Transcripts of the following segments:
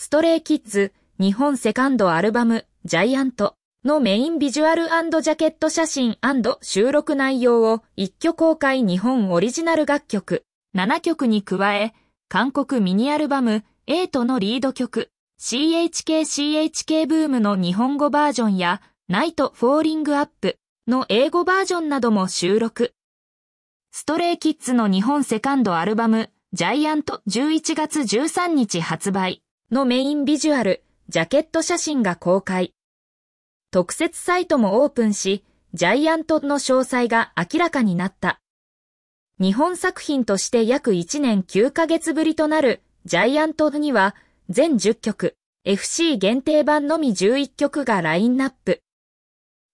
ストレイキッズ、日本セカンドアルバム、ジャイアントのメインビジュアルジャケット写真収録内容を一挙公開日本オリジナル楽曲7曲に加え、韓国ミニアルバム、エイトのリード曲、CHKCHK ブームの日本語バージョンや、ナイトフォーリングアップの英語バージョンなども収録。ストレイキッズの日本セカンドアルバム、ジャイアント11月13日発売。のメインビジュアル、ジャケット写真が公開。特設サイトもオープンし、ジャイアントの詳細が明らかになった。日本作品として約1年9ヶ月ぶりとなるジャイアントには全10曲、FC 限定版のみ11曲がラインナップ。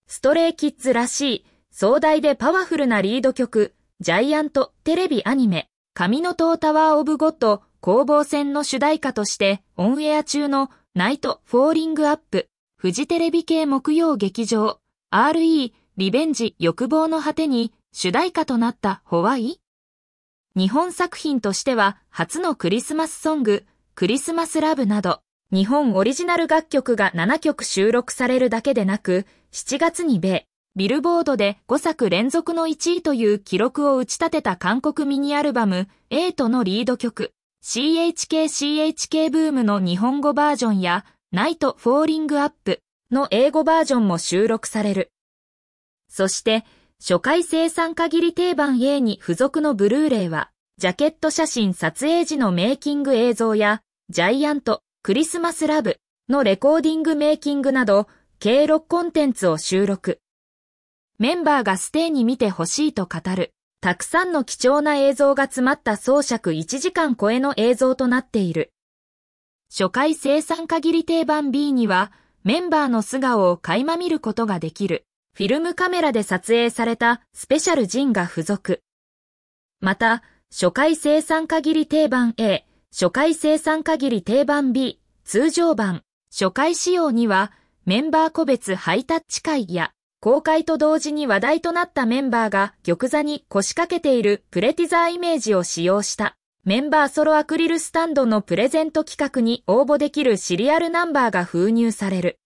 ストレイキッズらしい壮大でパワフルなリード曲、ジャイアントテレビアニメ、神の塔タワーオブゴッド攻防戦の主題歌としてオンエア中のナイト・フォーリング・アップ、フジテレビ系木曜劇場、RE、リベンジ・欲望の果てに主題歌となったホワイ日本作品としては初のクリスマスソング、クリスマスラブなど、日本オリジナル楽曲が7曲収録されるだけでなく、7月に米、ビルボードで5作連続の1位という記録を打ち立てた韓国ミニアルバム、8のリード曲、CHKCHK ブームの日本語バージョンや Night Falling Up の英語バージョンも収録される。そして、初回生産限り定番 A に付属のブルーレイは、ジャケット写真撮影時のメイキング映像や、ジャイアント、クリスマスラブのレコーディングメイキングなど、計6コンテンツを収録。メンバーがステイに見てほしいと語る。たくさんの貴重な映像が詰まった装尺1時間超えの映像となっている。初回生産限り定番 B には、メンバーの素顔を垣間見ることができる、フィルムカメラで撮影されたスペシャルジンが付属。また、初回生産限り定番 A、初回生産限り定番 B、通常版、初回仕様には、メンバー個別ハイタッチ会や、公開と同時に話題となったメンバーが玉座に腰掛けているプレティザーイメージを使用したメンバーソロアクリルスタンドのプレゼント企画に応募できるシリアルナンバーが封入される。